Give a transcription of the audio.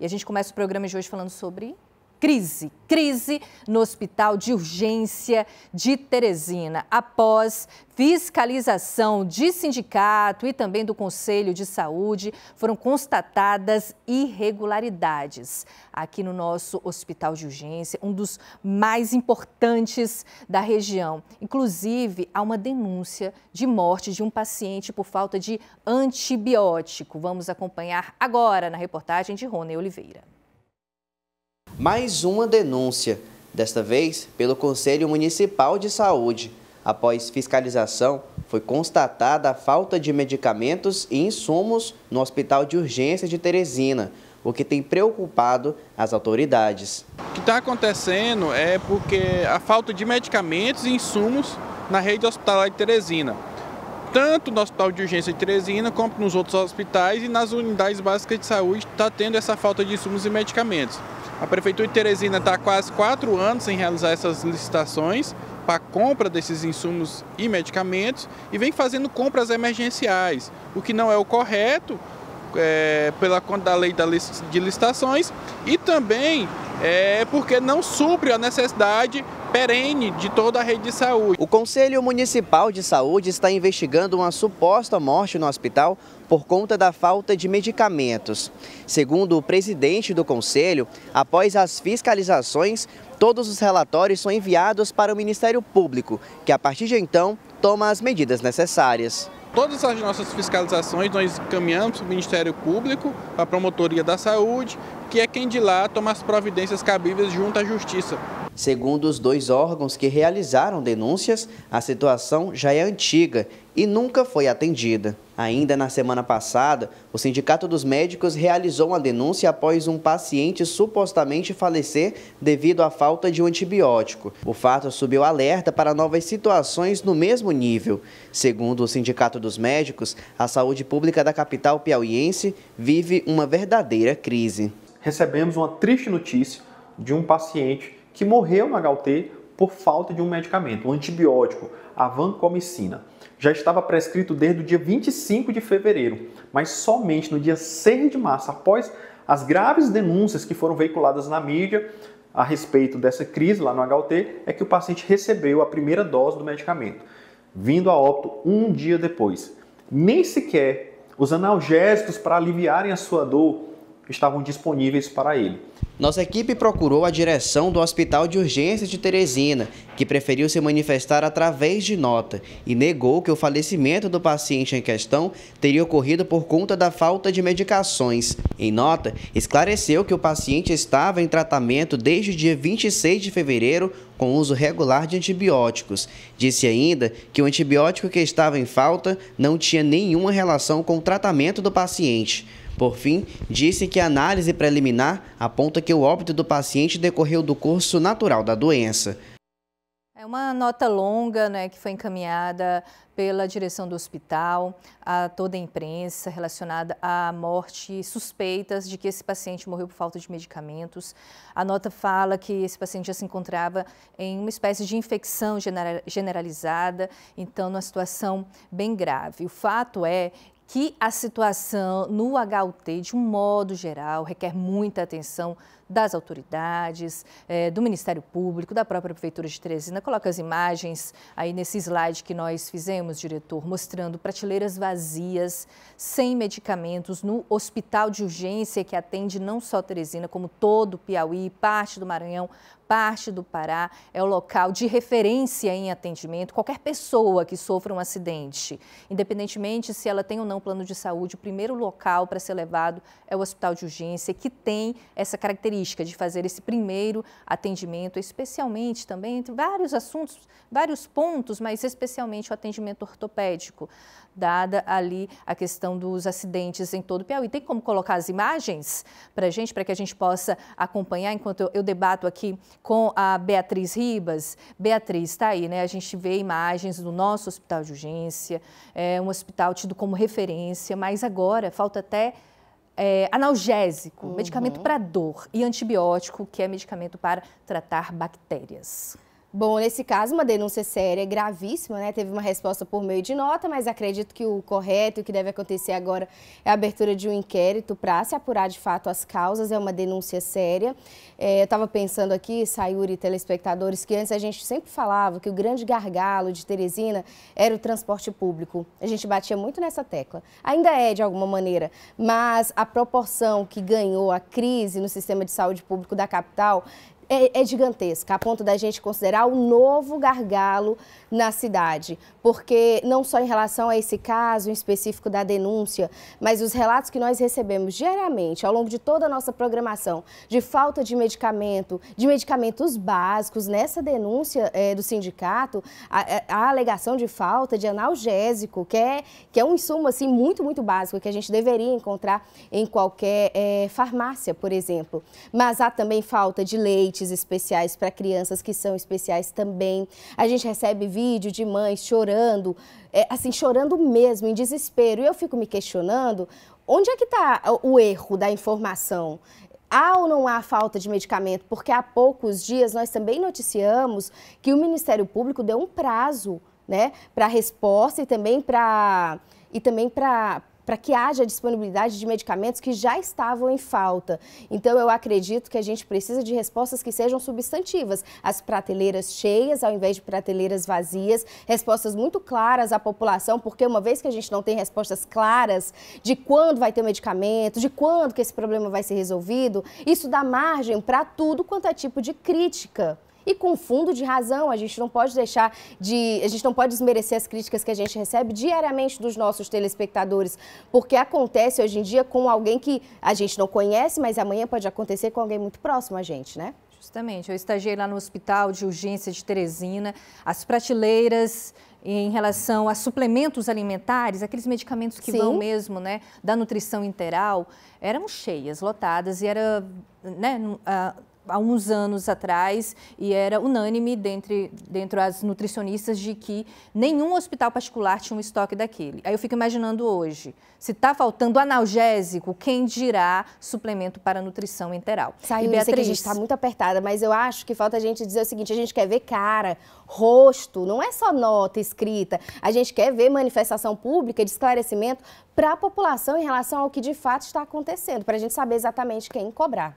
E a gente começa o programa de hoje falando sobre crise. Crise no Hospital de Urgência de Teresina, após fiscalização de sindicato e também do Conselho de Saúde, foram constatadas irregularidades. Aqui no nosso Hospital de Urgência, um dos mais importantes da região. Inclusive, há uma denúncia de morte de um paciente por falta de antibiótico. Vamos acompanhar agora na reportagem de Rony Oliveira mais uma denúncia, desta vez pelo Conselho Municipal de Saúde. Após fiscalização, foi constatada a falta de medicamentos e insumos no Hospital de Urgência de Teresina, o que tem preocupado as autoridades. O que está acontecendo é porque a falta de medicamentos e insumos na rede hospitalar de Teresina. Tanto no Hospital de Urgência de Teresina, como nos outros hospitais e nas unidades básicas de saúde, está tendo essa falta de insumos e medicamentos. A Prefeitura de Teresina está há quase quatro anos sem realizar essas licitações para compra desses insumos e medicamentos e vem fazendo compras emergenciais, o que não é o correto é, pela conta da lei de licitações e também é, porque não supre a necessidade perene de toda a rede de saúde. O Conselho Municipal de Saúde está investigando uma suposta morte no hospital por conta da falta de medicamentos. Segundo o presidente do conselho, após as fiscalizações, todos os relatórios são enviados para o Ministério Público, que a partir de então toma as medidas necessárias. Todas as nossas fiscalizações nós encaminhamos para o Ministério Público, para a Promotoria da Saúde, que é quem de lá toma as providências cabíveis junto à Justiça, Segundo os dois órgãos que realizaram denúncias, a situação já é antiga e nunca foi atendida. Ainda na semana passada, o Sindicato dos Médicos realizou uma denúncia após um paciente supostamente falecer devido à falta de um antibiótico. O fato subiu alerta para novas situações no mesmo nível. Segundo o Sindicato dos Médicos, a saúde pública da capital piauiense vive uma verdadeira crise. Recebemos uma triste notícia de um paciente que morreu no HUT por falta de um medicamento, um antibiótico, a vancomicina. Já estava prescrito desde o dia 25 de fevereiro, mas somente no dia 6 de março, após as graves denúncias que foram veiculadas na mídia a respeito dessa crise lá no HUT, é que o paciente recebeu a primeira dose do medicamento, vindo a óbito um dia depois. Nem sequer os analgésicos para aliviarem a sua dor estavam disponíveis para ele. Nossa equipe procurou a direção do Hospital de Urgências de Teresina, que preferiu se manifestar através de nota e negou que o falecimento do paciente em questão teria ocorrido por conta da falta de medicações. Em nota, esclareceu que o paciente estava em tratamento desde o dia 26 de fevereiro com uso regular de antibióticos. Disse ainda que o antibiótico que estava em falta não tinha nenhuma relação com o tratamento do paciente. Por fim, disse que a análise preliminar aponta que o óbito do paciente decorreu do curso natural da doença. É uma nota longa né, que foi encaminhada pela direção do hospital a toda a imprensa relacionada à morte, suspeitas de que esse paciente morreu por falta de medicamentos. A nota fala que esse paciente já se encontrava em uma espécie de infecção generalizada, então numa situação bem grave. O fato é que a situação no HUT, de um modo geral, requer muita atenção das autoridades, eh, do Ministério Público, da própria Prefeitura de Teresina. Coloca as imagens aí nesse slide que nós fizemos, diretor, mostrando prateleiras vazias, sem medicamentos, no hospital de urgência que atende não só Teresina, como todo o Piauí, parte do Maranhão, parte do Pará. É o local de referência em atendimento. Qualquer pessoa que sofra um acidente, independentemente se ela tem ou não não plano de saúde, o primeiro local para ser levado é o hospital de urgência, que tem essa característica de fazer esse primeiro atendimento, especialmente também entre vários assuntos, vários pontos, mas especialmente o atendimento ortopédico, dada ali a questão dos acidentes em todo o Piauí. Tem como colocar as imagens para a gente, para que a gente possa acompanhar enquanto eu, eu debato aqui com a Beatriz Ribas. Beatriz, está aí, né? A gente vê imagens do nosso hospital de urgência, é um hospital tido como referência referência, mas agora falta até é, analgésico, uhum. medicamento para dor, e antibiótico, que é medicamento para tratar bactérias. Bom, nesse caso, uma denúncia séria, é gravíssima, né? Teve uma resposta por meio de nota, mas acredito que o correto e o que deve acontecer agora é a abertura de um inquérito para se apurar de fato as causas. É uma denúncia séria. É, eu estava pensando aqui, Sayuri, telespectadores, que antes a gente sempre falava que o grande gargalo de Teresina era o transporte público. A gente batia muito nessa tecla. Ainda é, de alguma maneira, mas a proporção que ganhou a crise no sistema de saúde público da capital é, é, gigantesca, a ponto da gente considerar o novo gargalo na cidade. Porque não só em relação a esse caso em específico da denúncia, mas os relatos que nós recebemos diariamente, ao longo de toda a nossa programação, de falta de medicamento, de medicamentos básicos, nessa denúncia é, do sindicato, a, é, a, alegação de falta de analgésico, que é, que é um insumo assim, muito, muito básico, que a gente deveria encontrar em qualquer é, farmácia, por exemplo. Mas há também falta de leite, noites especiais para crianças que são especiais também. A gente recebe vídeo de mães chorando, é, assim, chorando mesmo, em desespero. E eu fico me questionando onde é que está o erro da informação? Há ou não há falta de medicamento? Porque há poucos dias nós também noticiamos que o Ministério Público deu um prazo né, para resposta e também para e também para para que haja disponibilidade de medicamentos que já estavam em falta. Então, eu acredito que a gente precisa de respostas que sejam substantivas. As prateleiras cheias ao invés de prateleiras vazias, respostas muito claras à população, porque uma vez que a gente não tem respostas claras de quando vai ter medicamento, de quando que esse problema vai ser resolvido, isso dá margem para tudo quanto é tipo de crítica e com fundo de razão. A gente não pode deixar de. A gente não pode desmerecer as críticas que a gente recebe diariamente dos nossos telespectadores, porque acontece hoje em dia com alguém que a gente não conhece, mas amanhã pode acontecer com alguém muito próximo a gente, né? Justamente, eu estagiei lá no Hospital de Urgência de Teresina. As prateleiras em relação a suplementos alimentares, aqueles medicamentos que Sim. vão mesmo, né, da nutrição integral, eram cheias, lotadas e era, né, ah, há uns anos atrás e era unânime dentre, dentro as nutricionistas de que nenhum hospital particular tinha um estoque daquele. Aí eu fico imaginando hoje, se está faltando analgésico, quem dirá suplemento para nutrição enteral? Saiu, Beatriz, eu sei que a gente está muito apertada, mas eu acho que falta a gente dizer o seguinte, a gente quer ver cara, rosto, não é só nota escrita, a gente quer ver manifestação pública de esclarecimento para a população em relação ao que de fato está acontecendo, para a gente saber exatamente quem cobrar.